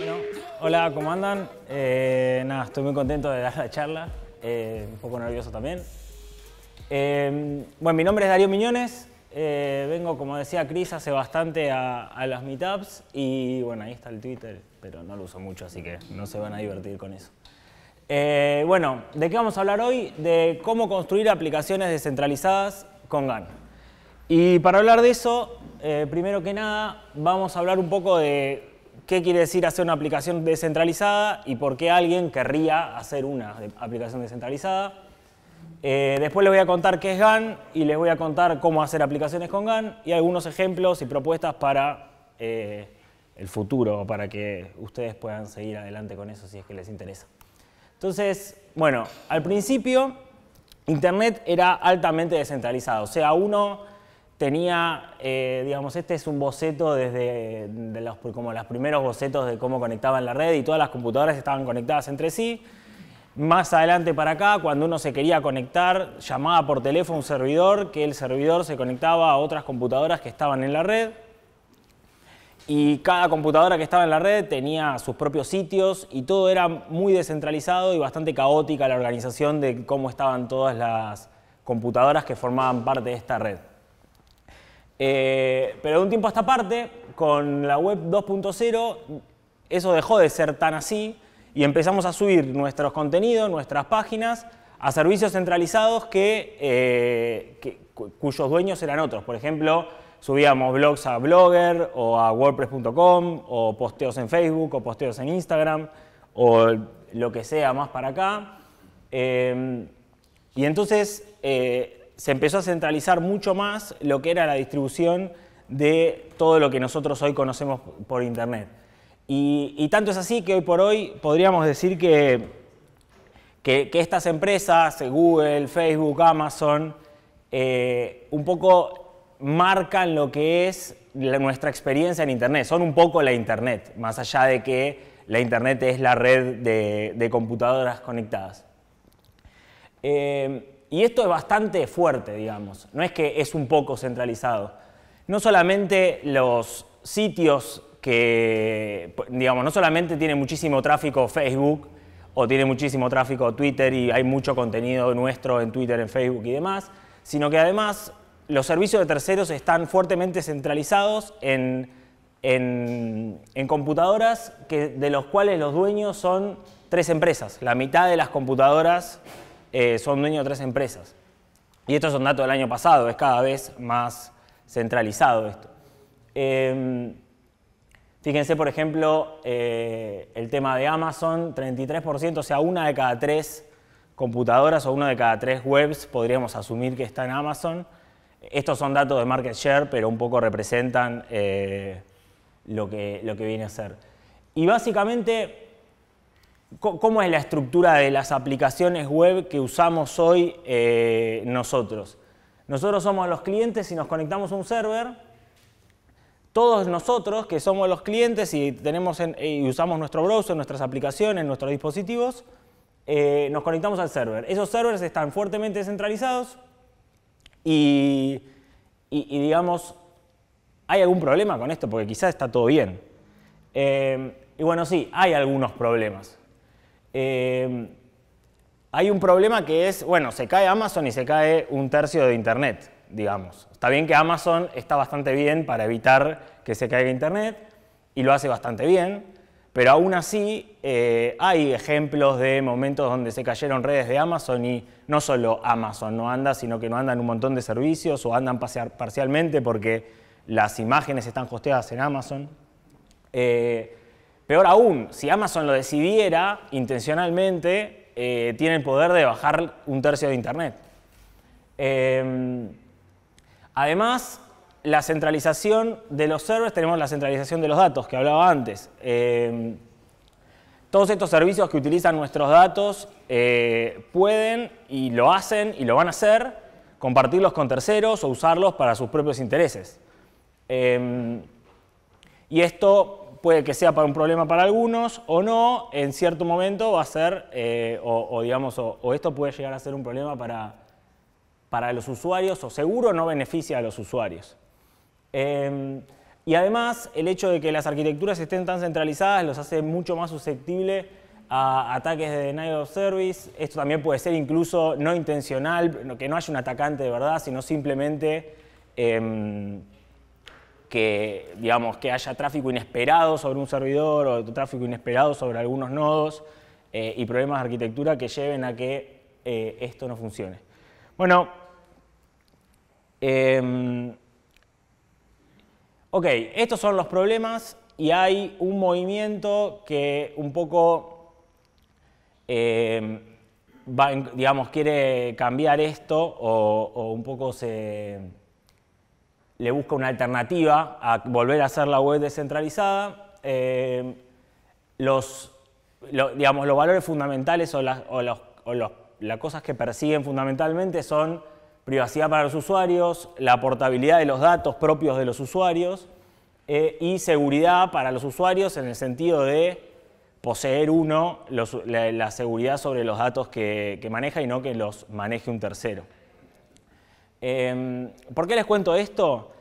Bueno, hola, ¿cómo andan? Eh, nada, estoy muy contento de dar la charla, eh, un poco nervioso también. Eh, bueno, mi nombre es Darío Miñones, vengo, como decía Chris, hace bastante a, a, las meetups y bueno, ahí está el Twitter, pero no lo uso mucho, así que no se van a divertir con eso. bueno, ¿de qué vamos a hablar hoy? De cómo construir aplicaciones descentralizadas con GAN. Y para hablar de eso, eh, primero que nada, vamos a hablar un poco de qué quiere decir hacer una aplicación descentralizada y por qué alguien querría hacer una aplicación descentralizada. Eh, después les voy a contar qué es GAN y les voy a contar cómo hacer aplicaciones con GAN y algunos ejemplos y propuestas para eh, el futuro, para que ustedes puedan seguir adelante con eso si es que les interesa. Entonces, bueno, al principio Internet era altamente descentralizado, o sea, uno tenía, eh, digamos, este es un boceto desde los, como los primeros bocetos de cómo conectaban la red y todas las computadoras estaban conectadas entre sí. Más adelante para acá, cuando uno se quería conectar, llamaba por teléfono a un servidor, que el servidor se conectaba a otras computadoras que estaban en la red. Y cada computadora que estaba en la red tenía sus propios sitios y todo era muy descentralizado y bastante caótica la organización de cómo estaban todas las computadoras que formaban parte de esta red. Eh, pero de un tiempo a esta parte, con la web 2.0, eso dejó de ser tan así y empezamos a subir nuestros contenidos, nuestras páginas, a servicios centralizados que, eh, cuyos dueños eran otros. Por ejemplo, subíamos blogs a Blogger o a WordPress.com o posteos en Facebook o posteos en Instagram o lo que sea más para acá. Eh, y entonces se empezó a centralizar mucho más lo que era la distribución de todo lo que nosotros hoy conocemos por Internet. Y, tanto es así que hoy por hoy podríamos decir que, que, estas empresas, eh, Google, Facebook, Amazon, eh, un poco marcan lo que es nuestra experiencia en Internet, son un poco la Internet, más allá de que la Internet es la red de, computadoras conectadas. Eh, y esto es bastante fuerte, digamos, no es que es un poco centralizado. No solamente los sitios que, digamos, no solamente tiene muchísimo tráfico Facebook o tiene muchísimo tráfico Twitter y hay mucho contenido nuestro en Twitter, en Facebook y demás, sino que además los servicios de terceros están fuertemente centralizados en, computadoras que, de los cuales los dueños son tres empresas. La mitad de las computadoras eh, son dueños de tres empresas. Y estos son datos del año pasado, es cada vez más centralizado esto. Em, fíjense, por ejemplo, eh, el tema de Amazon, 33%, o sea, una de cada tres computadoras o una de cada tres webs podríamos asumir que está en Amazon. Estos son datos de market share, pero un poco representan eh, lo, que, lo que viene a ser. Y básicamente ¿Cómo es la estructura de las aplicaciones web que usamos hoy eh, nosotros? Nosotros somos los clientes y nos conectamos a un server. Todos nosotros que somos los clientes y, tenemos eh, y usamos nuestro browser, nuestras aplicaciones, nuestros dispositivos, eh, nos conectamos al server. Esos servers están fuertemente descentralizados y, digamos, ¿hay algún problema con esto? Porque quizás está todo bien. y bueno, sí, hay algunos problemas. Em, hay un problema que es, bueno, se cae Amazon y se cae un tercio de Internet, digamos. Está bien que Amazon está bastante bien para evitar que se caiga Internet y lo hace bastante bien, pero aún así eh, hay ejemplos de momentos donde se cayeron redes de Amazon y no solo Amazon no anda, sino que no andan un montón de servicios o andan parcialmente porque las imágenes están hosteadas en Amazon. Eh, Peor aún, si Amazon lo decidiera intencionalmente, eh, tiene el poder de bajar un tercio de Internet. Em, además, la centralización de los servers, tenemos la centralización de los datos que hablaba antes. Em, todos estos servicios que utilizan nuestros datos eh, pueden y lo hacen y lo van a hacer, compartirlos con terceros o usarlos para sus propios intereses. Em, y esto puede que sea para un problema para algunos o no, en cierto momento va a ser, eh, o, digamos, o, esto puede llegar a ser un problema para, para los usuarios, o seguro no beneficia a los usuarios. Em, y además, el hecho de que las arquitecturas estén tan centralizadas los hace mucho más susceptible a ataques de denial of service. Esto también puede ser incluso no intencional, que no haya un atacante de verdad, sino simplemente... Em, que, digamos, que haya tráfico inesperado sobre un servidor o tráfico inesperado sobre algunos nodos eh, y problemas de arquitectura que lleven a que eh, esto no funcione. Bueno, em, ok, estos son los problemas y hay un movimiento que un poco, em, digamos, quiere cambiar esto o un poco se, le busca una alternativa a volver a hacer la web descentralizada. Eh, los, digamos, los valores fundamentales o, las, cosas que persiguen fundamentalmente son privacidad para los usuarios, la portabilidad de los datos propios de los usuarios eh, y seguridad para los usuarios en el sentido de poseer uno la, seguridad sobre los datos que, que maneja y no que los maneje un tercero. Em, ¿Por qué les cuento esto?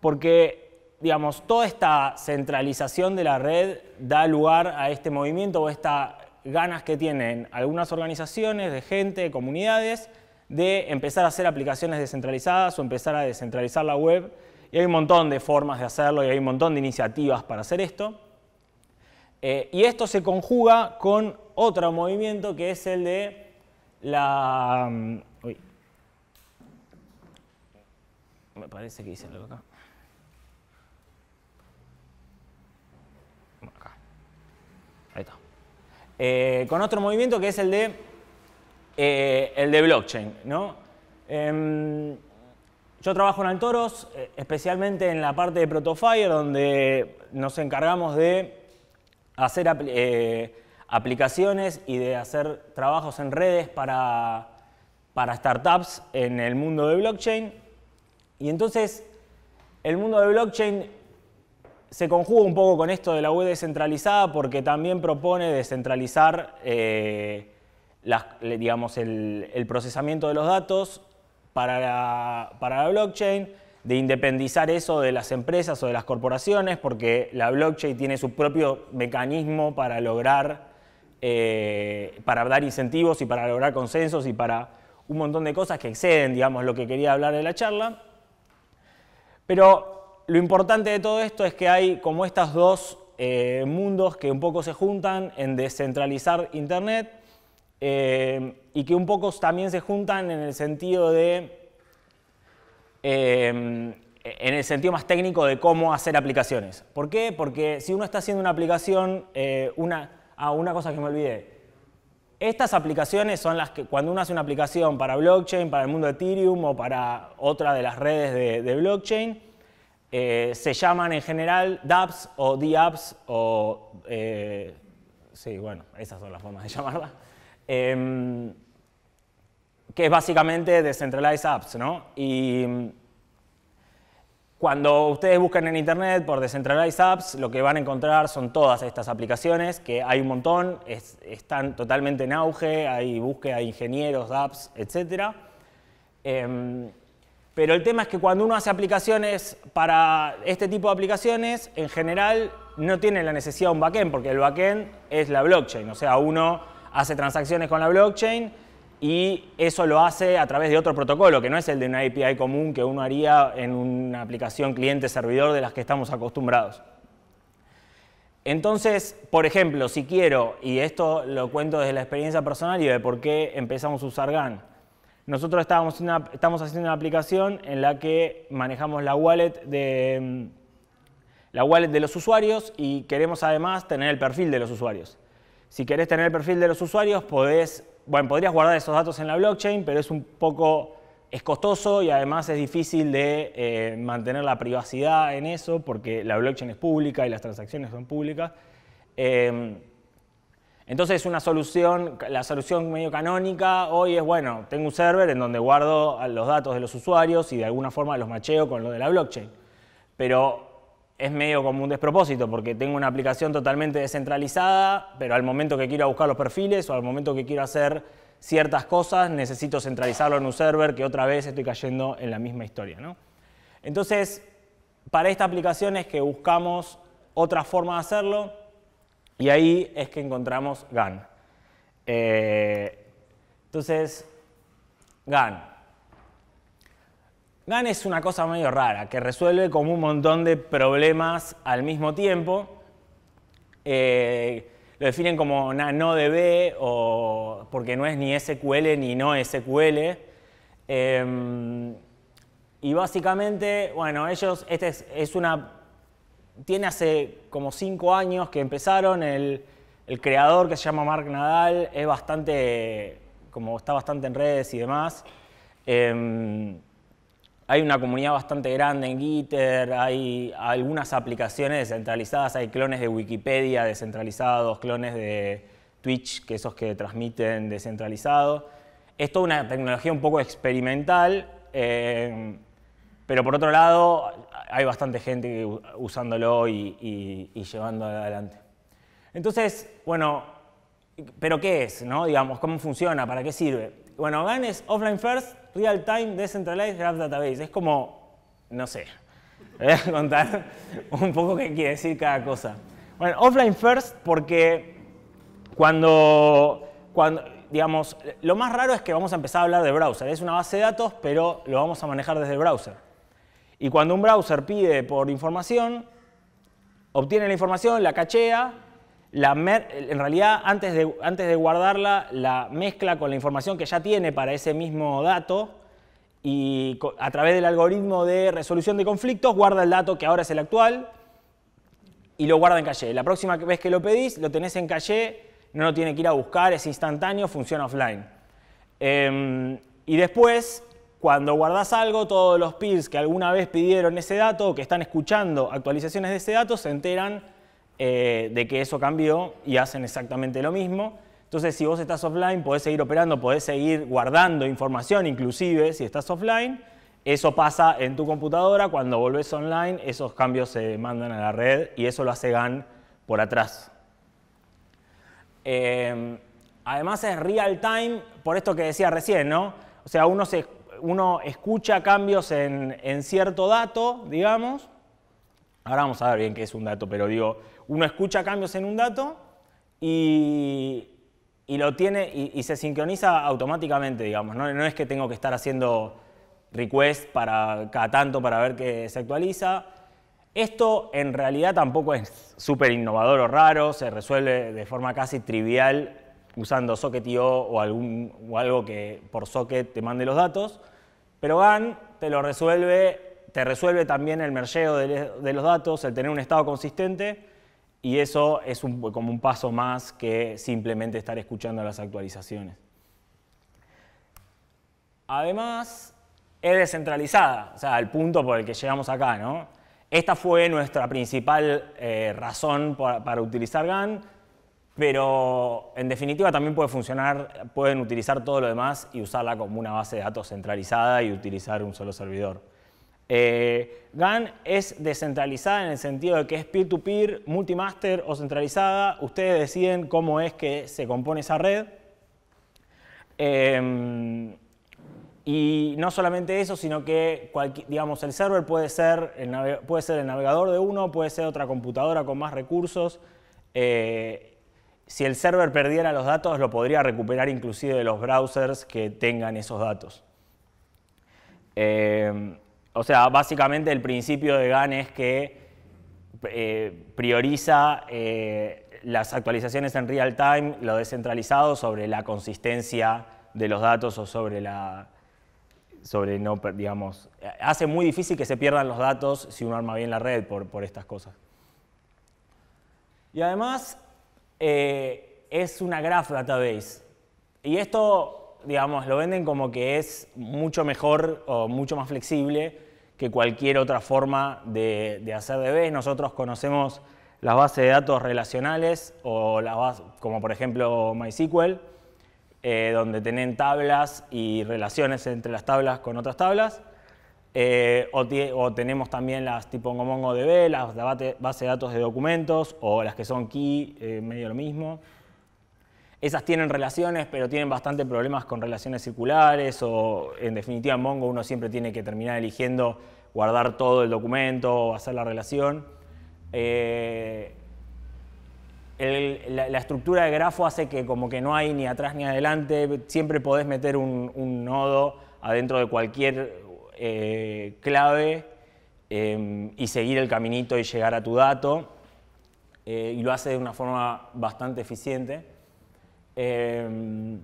Porque, digamos, toda esta centralización de la red da lugar a este movimiento o estas ganas que tienen algunas organizaciones de gente, comunidades, de empezar a hacer aplicaciones descentralizadas o empezar a descentralizar la web. Y hay un montón de formas de hacerlo y hay un montón de iniciativas para hacer esto. Eh, y esto se conjuga con otro movimiento que es el de la Me parece que hice algo acá. acá. Ahí está. Eh, con otro movimiento que es el de, eh, el de blockchain. ¿no? Em, yo trabajo en Altoros, eh, especialmente en la parte de Protofire, donde nos encargamos de hacer aplicaciones y de hacer trabajos en redes para, para startups en el mundo de blockchain. Y entonces el mundo de blockchain se conjuga un poco con esto de la web descentralizada porque también propone descentralizar eh, digamos, el, procesamiento de los datos para la, blockchain, de independizar eso de las empresas o de las corporaciones, porque la blockchain tiene su propio mecanismo para lograr, eh, para dar incentivos y para lograr consensos y para un montón de cosas que exceden, digamos, lo que quería hablar de la charla. Pero lo importante de todo esto es que hay como estos dos eh, mundos que un poco se juntan en descentralizar Internet eh, y que un poco también se juntan en el sentido de... Eh, en el sentido más técnico de cómo hacer aplicaciones. ¿Por qué? Porque si uno está haciendo una aplicación, una, ah, una cosa que me olvidé, estas aplicaciones son las que cuando uno hace una aplicación para blockchain, para el mundo de Ethereum o para otra de las redes de, blockchain, eh, se llaman en general dApps o dApps o... Eh, sí, bueno, esas son las formas de llamarlas. Em, que es básicamente Decentralized Apps, ¿no? Y cuando ustedes buscan en internet por Decentralized Apps, lo que van a encontrar son todas estas aplicaciones, que hay un montón, están totalmente en auge, hay búsqueda de ingenieros, apps, etc. Em, pero el tema es que cuando uno hace aplicaciones para este tipo de aplicaciones, en general no tiene la necesidad de un backend, porque el backend es la blockchain, o sea, uno hace transacciones con la blockchain, y eso lo hace a través de otro protocolo, que no es el de una API común que uno haría en una aplicación cliente-servidor de las que estamos acostumbrados. Entonces, por ejemplo, si quiero, y esto lo cuento desde la experiencia personal y de por qué empezamos a usar GAN, nosotros estábamos estamos haciendo una aplicación en la que manejamos la wallet, de, la wallet de los usuarios y queremos además tener el perfil de los usuarios. Si querés tener el perfil de los usuarios, podés bueno, podrías guardar esos datos en la blockchain, pero es un poco, es costoso y además es difícil de eh, mantener la privacidad en eso porque la blockchain es pública y las transacciones son públicas. Em, entonces una solución, la solución medio canónica hoy es, bueno, tengo un server en donde guardo los datos de los usuarios y de alguna forma los macheo con lo de la blockchain. Pero es medio como un despropósito, porque tengo una aplicación totalmente descentralizada, pero al momento que quiero buscar los perfiles o al momento que quiero hacer ciertas cosas, necesito centralizarlo en un server, que otra vez estoy cayendo en la misma historia. ¿no? Entonces, para esta aplicación es que buscamos otra forma de hacerlo y ahí es que encontramos GAN. Eh, entonces, GAN. GAN es una cosa medio rara, que resuelve como un montón de problemas al mismo tiempo. Eh, lo definen como una DB o porque no es ni SQL ni no SQL. Em, y básicamente, bueno, ellos, este es, una, tiene hace como cinco años que empezaron, el, creador que se llama Mark Nadal es bastante, como está bastante en redes y demás. Em, hay una comunidad bastante grande en Gitter, hay algunas aplicaciones descentralizadas, hay clones de Wikipedia descentralizados, clones de Twitch, que esos que transmiten descentralizado. Es toda una tecnología un poco experimental, eh, pero por otro lado hay bastante gente usándolo y, y, llevándolo adelante. Entonces, bueno, ¿pero qué es? No? Digamos, ¿Cómo funciona? ¿Para qué sirve? Bueno, GAN es offline first, Real Time Decentralized Graph Database. Es como, no sé, voy contar un poco qué quiere decir cada cosa. Bueno, offline first porque cuando, cuando, digamos, lo más raro es que vamos a empezar a hablar de browser. Es una base de datos, pero lo vamos a manejar desde el browser. Y cuando un browser pide por información, obtiene la información, la cachea en realidad antes de, guardarla la mezcla con la información que ya tiene para ese mismo dato y a través del algoritmo de resolución de conflictos guarda el dato que ahora es el actual y lo guarda en calle. La próxima vez que lo pedís lo tenés en calle, no lo tiene que ir a buscar, es instantáneo, funciona offline. Em, y después, cuando guardás algo, todos los peers que alguna vez pidieron ese dato o que están escuchando actualizaciones de ese dato se enteran eh, de que eso cambió y hacen exactamente lo mismo. Entonces, si vos estás offline, podés seguir operando, podés seguir guardando información, inclusive si estás offline. Eso pasa en tu computadora, cuando volvés online, esos cambios se mandan a la red y eso lo hace GAN por atrás. Em, además es real time, por esto que decía recién, ¿no? O sea, uno, escucha cambios en, en cierto dato, digamos. Ahora vamos a ver bien qué es un dato, pero digo, uno escucha cambios en un dato y, y lo tiene y, se sincroniza automáticamente, digamos. ¿no? es que tengo que estar haciendo request para cada tanto para ver que se actualiza. Esto en realidad tampoco es súper innovador o raro, se resuelve de forma casi trivial usando SocketIO o, algún, o algo que por socket te mande los datos, pero GAN te lo resuelve, te resuelve también el mergeo de los datos, el tener un estado consistente y eso es como un paso más que simplemente estar escuchando las actualizaciones. Además, es descentralizada, o sea, el punto por el que llegamos acá, Esta fue nuestra principal eh, razón para, para utilizar GAN, pero en definitiva también puede funcionar, pueden utilizar todo lo demás y usarla como una base de datos centralizada y utilizar un solo servidor. Eh, GAN es descentralizada en el sentido de que es peer-to-peer, multi multimaster o centralizada. Ustedes deciden cómo es que se compone esa red. Em, y no solamente eso, sino que digamos, el server puede ser el, puede ser el navegador de uno, puede ser otra computadora con más recursos. Eh, si el server perdiera los datos, lo podría recuperar inclusive de los browsers que tengan esos datos. Em, o sea, básicamente el principio de GAN es que eh, prioriza eh, las actualizaciones en real time, lo descentralizado, sobre la consistencia de los datos o sobre la sobre no, digamos, hace muy difícil que se pierdan los datos si uno arma bien la red por, estas cosas. Y además, eh, es una graph database. Y esto, digamos, lo venden como que es mucho mejor o mucho más flexible, que cualquier otra forma de, de hacer DB. Nosotros conocemos las bases de datos relacionales, o las como por ejemplo MySQL, eh, donde tienen tablas y relaciones entre las tablas con otras tablas. Eh, o, tenemos también las tipo MongoDB, las bases de datos de documentos, o las que son key, eh, medio lo mismo. Esas tienen relaciones, pero tienen bastante problemas con relaciones circulares o en definitiva en Mongo uno siempre tiene que terminar eligiendo guardar todo el documento, o hacer la relación. Eh, la, estructura de grafo hace que como que no hay ni atrás ni adelante, siempre podés meter un, nodo adentro de cualquier eh, clave em, y seguir el caminito y llegar a tu dato. Eh, y lo hace de una forma bastante eficiente. Em,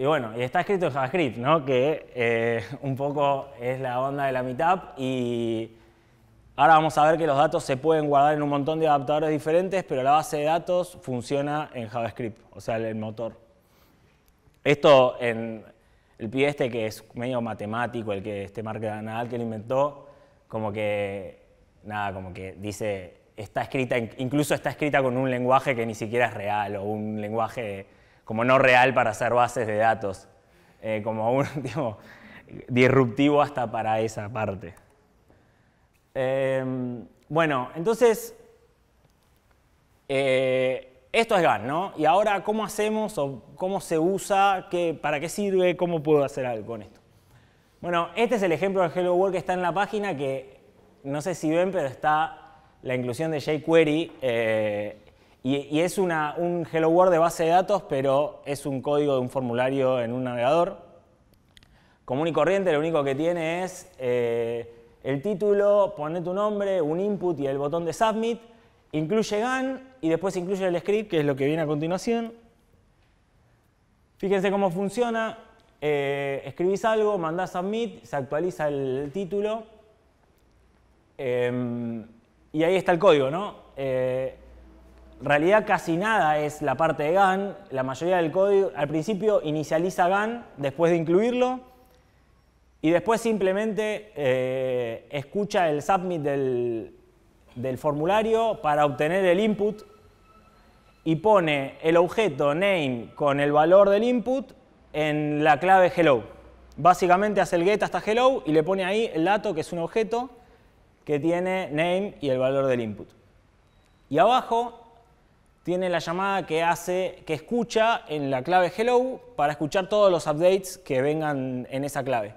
y bueno, y está escrito en JavaScript, ¿no? que eh, un poco es la onda de la Meetup. Y ahora vamos a ver que los datos se pueden guardar en un montón de adaptadores diferentes, pero la base de datos funciona en JavaScript, o sea, el motor. Esto, en el pie este que es medio matemático, el que este Mark Nadal que lo inventó, como que, nada, como que dice, está escrita, incluso está escrita con un lenguaje que ni siquiera es real o un lenguaje como no real para hacer bases de datos, eh, como un tipo disruptivo hasta para esa parte. Em, bueno, entonces, eh, esto es GAN, ¿no? Y ahora, ¿cómo hacemos o cómo se usa? ¿Para qué sirve? ¿Cómo puedo hacer algo con esto? Bueno, este es el ejemplo del Hello World que está en la página que no sé si ven, pero está la inclusión de jQuery eh, y, es un Hello World de base de datos, pero es un código de un formulario en un navegador. Común y corriente, lo único que tiene es eh, el título, pone tu nombre, un input y el botón de Submit. Incluye GAN y después incluye el script, que es lo que viene a continuación. Fíjense cómo funciona. Eh, escribís algo, mandás submit, se actualiza el título. Em, y ahí está el código, ¿no? en eh, realidad casi nada es la parte de GAN, la mayoría del código al principio inicializa GAN después de incluirlo y después simplemente eh, escucha el submit del formulario para obtener el input y pone el objeto name con el valor del input en la clave hello. Básicamente hace el get hasta hello y le pone ahí el dato que es un objeto que tiene name y el valor del input. Y abajo tiene la llamada que hace, que escucha en la clave hello para escuchar todos los updates que vengan en esa clave.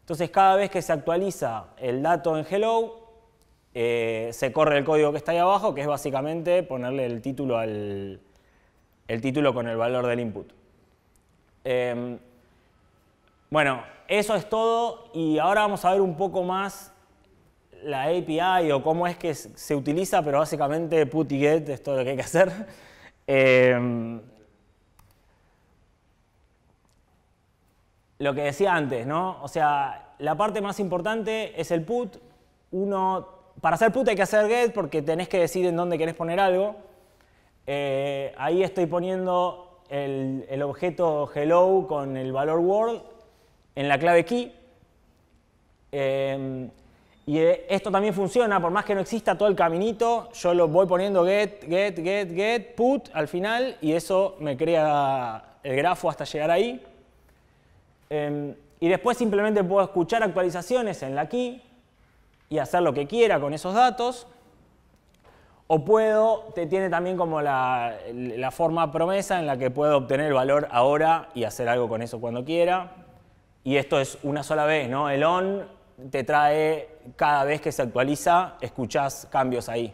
Entonces cada vez que se actualiza el dato en hello, eh, se corre el código que está ahí abajo, que es básicamente ponerle el título, al, el título con el valor del input. Em, bueno, eso es todo y ahora vamos a ver un poco más la API o cómo es que se utiliza, pero básicamente put y get es todo lo que hay que hacer. Em, lo que decía antes, ¿no? O sea, la parte más importante es el put. Uno, para hacer put hay que hacer get porque tenés que decir en dónde querés poner algo. Eh, ahí estoy poniendo el, objeto hello con el valor world en la clave key. Em, y eh, esto también funciona, por más que no exista todo el caminito, yo lo voy poniendo get, get, get, get, put al final y eso me crea el grafo hasta llegar ahí. Em, y después simplemente puedo escuchar actualizaciones en la key y hacer lo que quiera con esos datos. O puedo, te tiene también como la, la forma promesa en la que puedo obtener el valor ahora y hacer algo con eso cuando quiera. Y esto es una sola vez, ¿no? El on te trae cada vez que se actualiza, escuchás cambios ahí.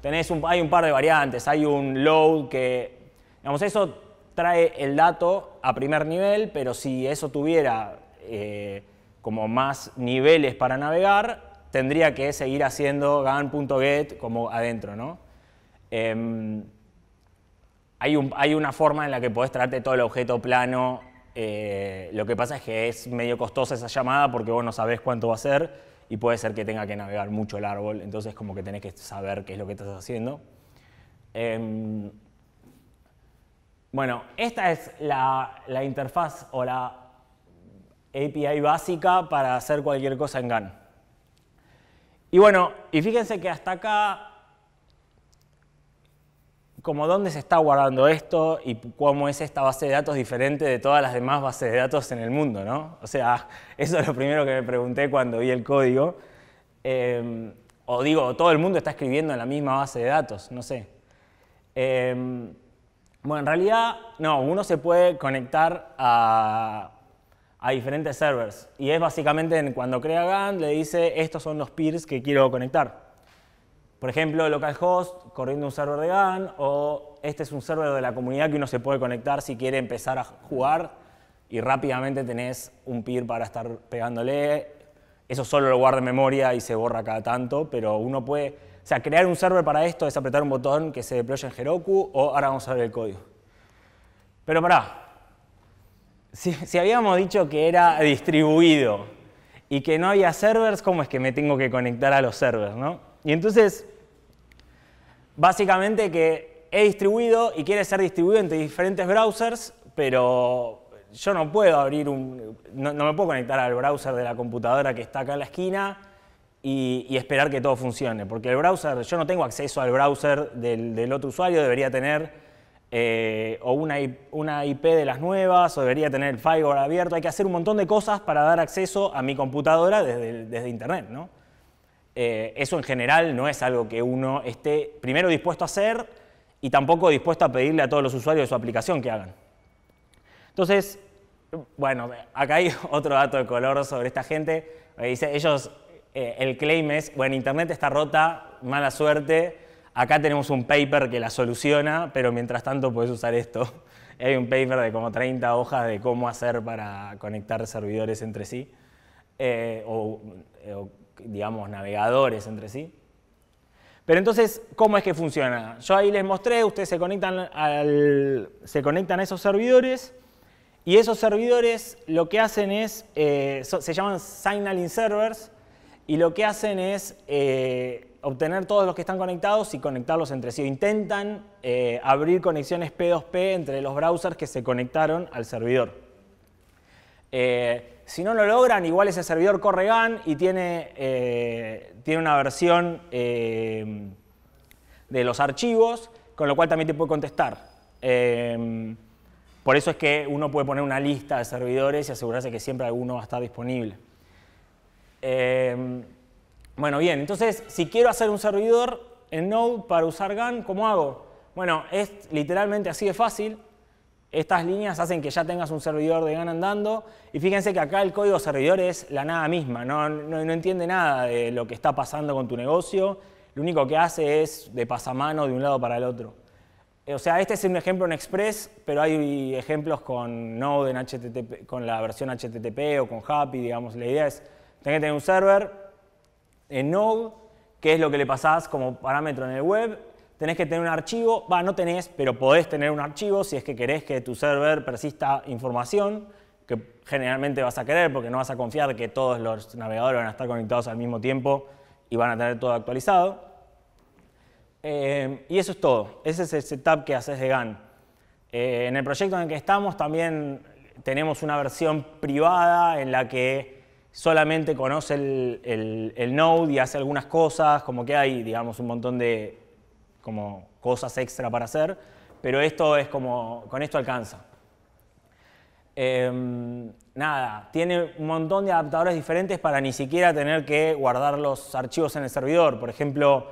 Tenés un, hay un par de variantes, hay un load que, digamos, eso trae el dato a primer nivel, pero si eso tuviera eh, como más niveles para navegar, tendría que seguir haciendo gan.get como adentro, ¿no? Em, hay, una forma en la que podés traerte todo el objeto plano. Eh, lo que pasa es que es medio costosa esa llamada porque vos no sabés cuánto va a ser y puede ser que tenga que navegar mucho el árbol, entonces como que tenés que saber qué es lo que estás haciendo. Em, bueno, esta es la, la, interfaz o la API básica para hacer cualquier cosa en GAN. Y bueno, y fíjense que hasta acá como dónde se está guardando esto y cómo es esta base de datos diferente de todas las demás bases de datos en el mundo, ¿no? O sea, eso es lo primero que me pregunté cuando vi el código. Em, o digo, todo el mundo está escribiendo en la misma base de datos, no sé. Em, bueno, en realidad, no, uno se puede conectar a, a diferentes servers y es básicamente cuando crea GAN le dice, estos son los peers que quiero conectar. Por ejemplo, localhost corriendo un server de GAN o este es un server de la comunidad que uno se puede conectar si quiere empezar a jugar y rápidamente tenés un peer para estar pegándole. Eso solo lo guarda en memoria y se borra cada tanto, pero uno puede... O sea, crear un server para esto es apretar un botón que se deploya en Heroku o ahora vamos a ver el código. Pero pará, si, habíamos dicho que era distribuido y que no había servers, ¿cómo es que me tengo que conectar a los servers? ¿no? Y entonces básicamente que he distribuido y quiere ser distribuido entre diferentes browsers, pero yo no puedo abrir un... No, me puedo conectar al browser de la computadora que está acá en la esquina y, esperar que todo funcione, porque el browser, yo no tengo acceso al browser del, otro usuario, debería tener eh, o una, IP de las nuevas, o debería tener el firewall abierto, hay que hacer un montón de cosas para dar acceso a mi computadora desde, desde Internet, ¿no? Eh, eso en general no es algo que uno esté primero dispuesto a hacer y tampoco dispuesto a pedirle a todos los usuarios de su aplicación que hagan. Entonces, bueno, acá hay otro dato de color sobre esta gente. Dice, ellos, eh, el claim es, bueno, Internet está rota, mala suerte, acá tenemos un paper que la soluciona, pero mientras tanto puedes usar esto. hay un paper de como 30 hojas de cómo hacer para conectar servidores entre sí, eh, o digamos, navegadores entre sí. Pero entonces, ¿cómo es que funciona? Yo ahí les mostré, ustedes se conectan, al, se conectan a esos servidores y esos servidores lo que hacen es, eh, se llaman signaling servers y lo que hacen es eh, obtener todos los que están conectados y conectarlos entre sí. Intentan eh, abrir conexiones P2P entre los browsers que se conectaron al servidor. Si no lo logran, igual ese servidor corre GAN y tiene, eh, tiene una versión eh, de los archivos, con lo cual también te puede contestar. Em, por eso es que uno puede poner una lista de servidores y asegurarse que siempre alguno va a estar disponible. Em, bueno, bien, entonces, si quiero hacer un servidor en Node para usar GAN, ¿cómo hago? Bueno, es literalmente así de fácil. Estas líneas hacen que ya tengas un servidor de gana andando y fíjense que acá el código servidor es la nada misma, no, entiende nada de lo que está pasando con tu negocio, lo único que hace es de pasamano de un lado para el otro. O sea, este es un ejemplo en Express, pero hay ejemplos con Node, en HTTP, con la versión HTTP o con Happy, digamos. La idea es, tenés que tener un server en Node, que es lo que le pasás como parámetro en el web, tenés que tener un archivo, va, no tenés, pero podés tener un archivo si es que querés que tu server persista información, que generalmente vas a querer porque no vas a confiar que todos los navegadores van a estar conectados al mismo tiempo y van a tener todo actualizado. Eh, y eso es todo. Ese es el setup que haces de GAN. Eh, en el proyecto en el que estamos también tenemos una versión privada en la que solamente conoce el, el, Node y hace algunas cosas, como que hay, digamos, un montón de como cosas extra para hacer, pero esto es como, con esto alcanza. Em, nada, tiene un montón de adaptadores diferentes para ni siquiera tener que guardar los archivos en el servidor. Por ejemplo,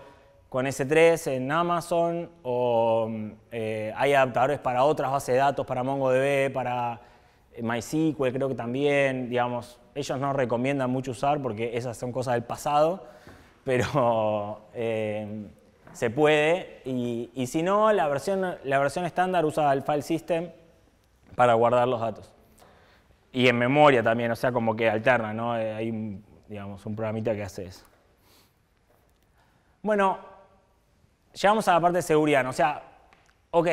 con S3 en Amazon o eh, hay adaptadores para otras bases de datos, para MongoDB, para eh, MySQL creo que también, digamos, ellos no recomiendan mucho usar porque esas son cosas del pasado, pero... Em, se puede. Y, si no, la versión, la versión estándar usa el file system para guardar los datos. Y en memoria también, o sea, como que alterna, ¿no? Eh, hay, digamos, un programita que hace eso. Bueno, llegamos a la parte de seguridad, ¿no? O sea, ok,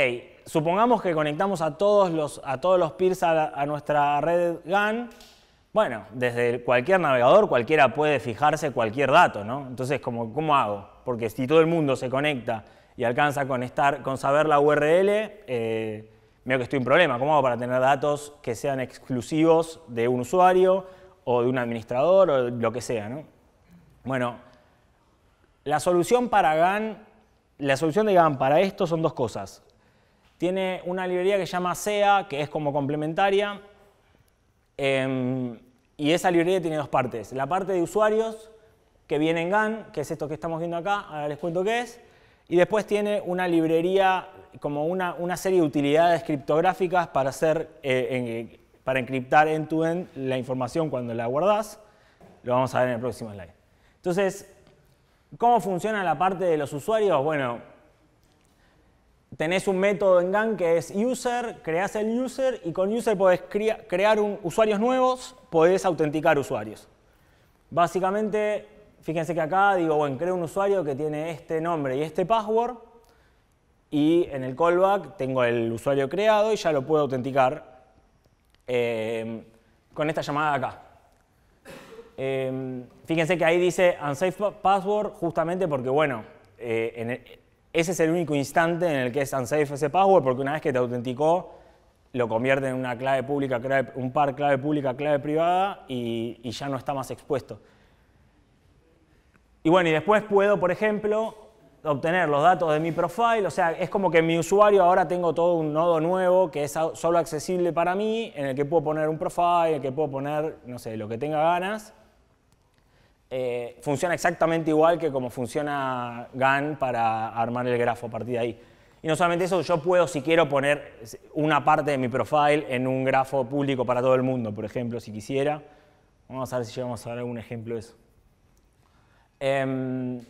supongamos que conectamos a todos los, a todos los peers a nuestra red GAN bueno, desde cualquier navegador cualquiera puede fijarse cualquier dato, ¿no? Entonces, ¿cómo, cómo hago? Porque si todo el mundo se conecta y alcanza a conectar, con saber la URL, veo eh, que estoy en problema. ¿Cómo hago para tener datos que sean exclusivos de un usuario o de un administrador o lo que sea? ¿no? Bueno, la solución para GAN, la solución de GAN para esto son dos cosas. Tiene una librería que se llama SEA, que es como complementaria. Em, y esa librería tiene dos partes. La parte de usuarios, que viene en GAN, que es esto que estamos viendo acá, ahora les cuento qué es. Y después tiene una librería, como una, serie de utilidades criptográficas para, hacer, eh, para encriptar end-to-end la información cuando la guardás. Lo vamos a ver en el próximo slide. Entonces, ¿cómo funciona la parte de los usuarios? Bueno, tenés un método en GAN que es user, creás el user y con user podés crear usuarios nuevos, podés autenticar usuarios. Básicamente, fíjense que acá digo, bueno, creo un usuario que tiene este nombre y este password y en el callback tengo el usuario creado y ya lo puedo autenticar em, con esta llamada acá. Em, fíjense que ahí dice unsafe password justamente porque, bueno, eh, en ese es el único instante en el que es unsafe ese password, porque una vez que te autenticó, lo convierte en una clave pública, un par clave pública, clave privada, y, ya no está más expuesto. Y bueno, y después puedo, por ejemplo, obtener los datos de mi profile, o sea, es como que mi usuario ahora tengo todo un nodo nuevo que es solo accesible para mí, en el que puedo poner un profile, en el que puedo poner, no sé, lo que tenga ganas, eh, funciona exactamente igual que como funciona GAN para armar el grafo a partir de ahí. Y no solamente eso, yo puedo, si quiero, poner una parte de mi profile en un grafo público para todo el mundo, por ejemplo, si quisiera. Vamos a ver si llegamos a ver algún ejemplo de eso. Em,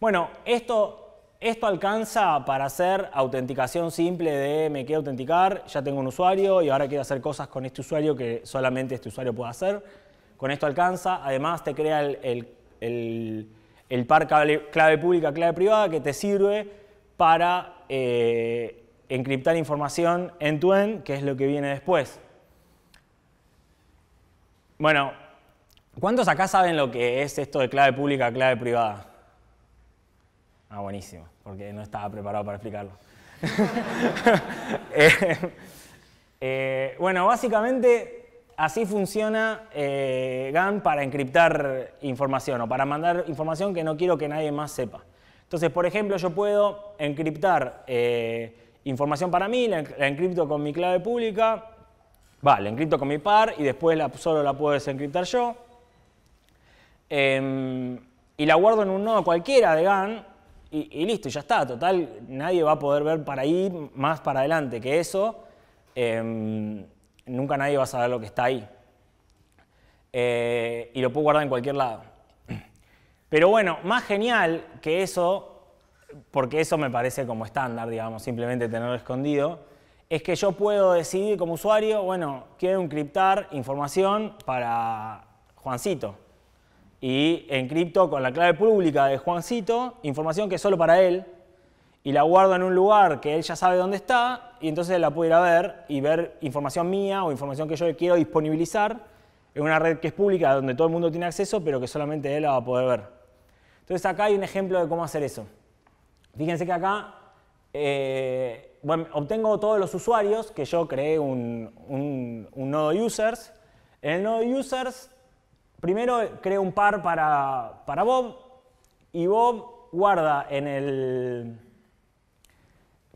bueno, esto, esto alcanza para hacer autenticación simple de me quiero autenticar, ya tengo un usuario y ahora quiero hacer cosas con este usuario que solamente este usuario puede hacer con esto alcanza. Además, te crea el, par clave, pública, clave privada, que te sirve para eh, encriptar información en tu end que es lo que viene después. Bueno, ¿cuántos acá saben lo que es esto de clave pública, clave privada? Ah, buenísimo, porque no estaba preparado para explicarlo. Eh, eh, bueno, básicamente Así funciona eh, GAN para encriptar información o para mandar información que no quiero que nadie más sepa. Entonces, por ejemplo, yo puedo encriptar eh, información para mí, la, encripto con mi clave pública, va, la encripto con mi par y después la, solo la puedo desencriptar yo. Em, y la guardo en un nodo cualquiera de GAN y, y, listo, ya está. Total, nadie va a poder ver para ahí más para adelante que eso. Em, nunca nadie va a saber lo que está ahí. Eh, y lo puedo guardar en cualquier lado. Pero bueno, más genial que eso, porque eso me parece como estándar, digamos, simplemente tenerlo escondido, es que yo puedo decidir como usuario, bueno, quiero encriptar información para Juancito. Y encripto con la clave pública de Juancito información que es solo para él y la guardo en un lugar que él ya sabe dónde está y entonces la puede ver y ver información mía o información que yo quiero disponibilizar en una red que es pública, donde todo el mundo tiene acceso, pero que solamente él la va a poder ver. Entonces acá hay un ejemplo de cómo hacer eso. Fíjense que acá eh, bueno, obtengo todos los usuarios que yo creé un, nodo users. En el nodo users, primero creo un par para, para Bob y Bob guarda en el,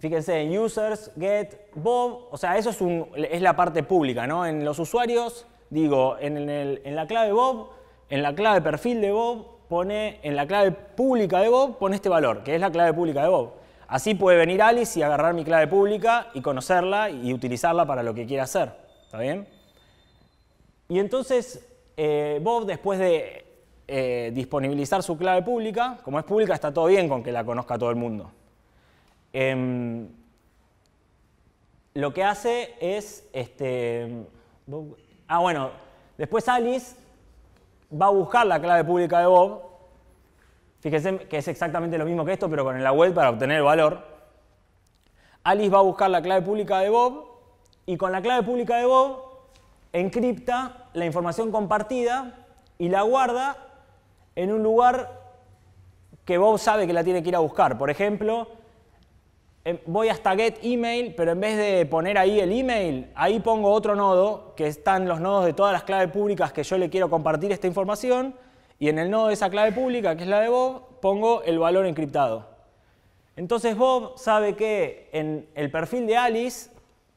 Fíjense, en users, get, bob, o sea, eso es, la parte pública, ¿no? En los usuarios, digo, en, la clave bob, en la clave perfil de bob, pone, en la clave pública de bob, pone este valor, que es la clave pública de bob. Así puede venir Alice y agarrar mi clave pública y conocerla y utilizarla para lo que quiera hacer, ¿está bien? Y entonces, eh, Bob, después de eh, disponibilizar su clave pública, como es pública, está todo bien con que la conozca todo el mundo. Em, lo que hace es, este, ah bueno, después Alice va a buscar la clave pública de Bob, fíjense que es exactamente lo mismo que esto, pero con el web para obtener el valor. Alice va a buscar la clave pública de Bob y con la clave pública de Bob encripta la información compartida y la guarda en un lugar que Bob sabe que la tiene que ir a buscar. Por ejemplo, Em, voy hasta get email, pero en vez de poner ahí el email, ahí pongo otro nodo, que están los nodos de todas las claves públicas que yo le quiero compartir esta información, y en el nodo de esa clave pública, que es la de Bob, pongo el valor encriptado. Entonces Bob sabe que en el perfil de Alice,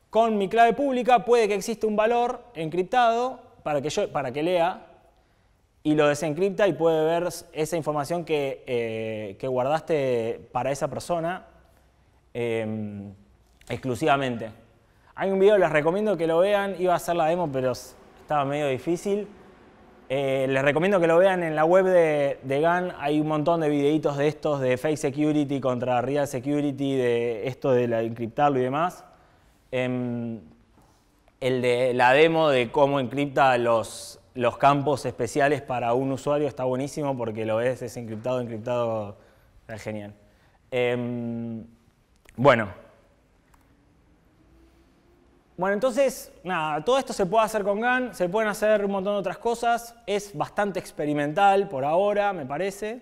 con mi clave pública, puede que exista un valor encriptado para que, yo, para que lea y lo desencripta y puede ver esa información que, eh, que guardaste para esa persona Em, exclusivamente. Hay un video, les recomiendo que lo vean, iba a hacer la demo, pero estaba medio difícil. Eh, les recomiendo que lo vean en la web de, GAN, hay un montón de videitos de estos, de fake security contra real security, de esto de la, encriptarlo y demás. Em, el de la demo de cómo encripta los, los campos especiales para un usuario está buenísimo porque lo ves, es encriptado, encriptado, está genial. Em, bueno. Bueno, entonces, nada, todo esto se puede hacer con GAN, se pueden hacer un montón de otras cosas, es bastante experimental por ahora, me parece.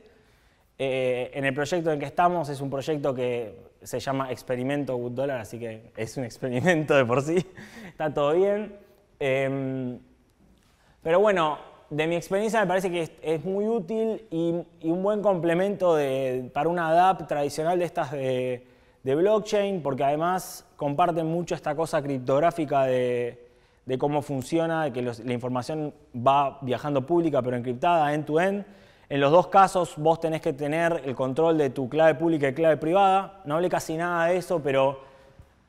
Eh, en el proyecto en el que estamos es un proyecto que se llama Experimento Good Dollar, así que es un experimento de por sí, está todo bien. Em, pero bueno, de mi experiencia me parece que es, muy útil y, un buen complemento de, para una DAP tradicional de estas de de blockchain, porque además comparten mucho esta cosa criptográfica de, cómo funciona, de que la información va viajando pública pero encriptada, end-to-end. en los dos casos vos tenés que tener el control de tu clave pública y clave privada. No hablé casi nada de eso, pero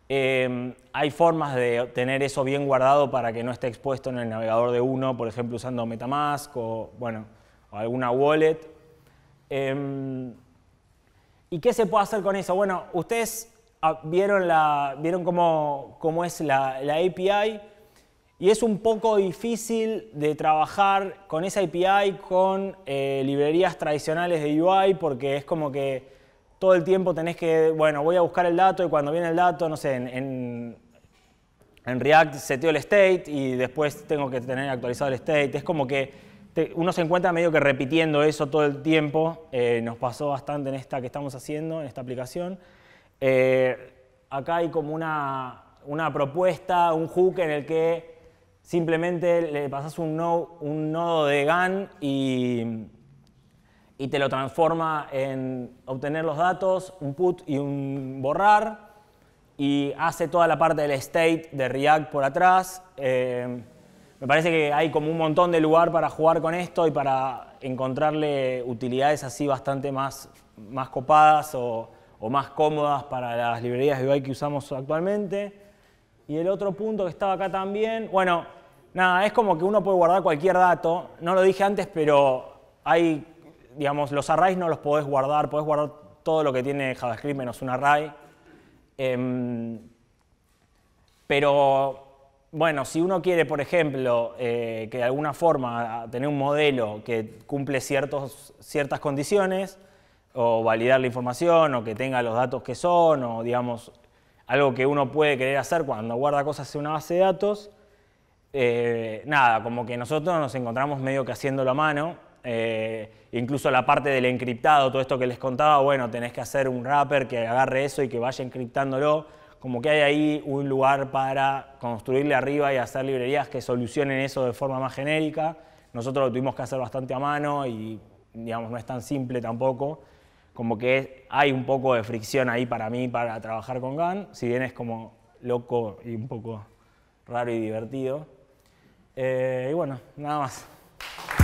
em, hay formas de tener eso bien guardado para que no esté expuesto en el navegador de uno, por ejemplo usando Metamask o, bueno, alguna wallet. Em, ¿Y qué se puede hacer con eso? Bueno, ustedes ah, vieron, vieron cómo, cómo es la, API y es un poco difícil de trabajar con esa API con eh, librerías tradicionales de UI porque es como que todo el tiempo tenés que, bueno, voy a buscar el dato y cuando viene el dato, no sé, en, en, en React seteo el state y después tengo que tener actualizado el state. Es como que uno se encuentra medio que repitiendo eso todo el tiempo. Eh, nos pasó bastante en esta que estamos haciendo, en esta aplicación. Eh, acá hay como una, una, propuesta, un hook en el que simplemente le pasas un, un nodo de GAN y, y te lo transforma en obtener los datos, un put y un borrar, y hace toda la parte del state de React por atrás. Eh, me parece que hay como un montón de lugar para jugar con esto y para encontrarle utilidades así bastante más, más copadas o, más cómodas para las librerías de UI que usamos actualmente. Y el otro punto que estaba acá también, bueno, nada, es como que uno puede guardar cualquier dato. No lo dije antes, pero hay, digamos, los arrays no los podés guardar, podés guardar todo lo que tiene JavaScript menos un array. Em, pero bueno, si uno quiere, por ejemplo, eh, que de alguna forma tener un modelo que cumple ciertas condiciones, o validar la información, o que tenga los datos que son, o digamos, algo que uno puede querer hacer cuando guarda cosas en una base de datos, eh, nada, como que nosotros nos encontramos medio que haciéndolo a mano, eh, incluso la parte del encriptado, todo esto que les contaba, bueno, tenés que hacer un wrapper que agarre eso y que vaya encriptándolo, como que hay ahí un lugar para construirle arriba y hacer librerías que solucionen eso de forma más genérica. Nosotros lo tuvimos que hacer bastante a mano y, digamos, no es tan simple tampoco. Como que hay un poco de fricción ahí para mí para trabajar con GAN, si bien es como loco y un poco raro y divertido. Eh, y bueno, nada más.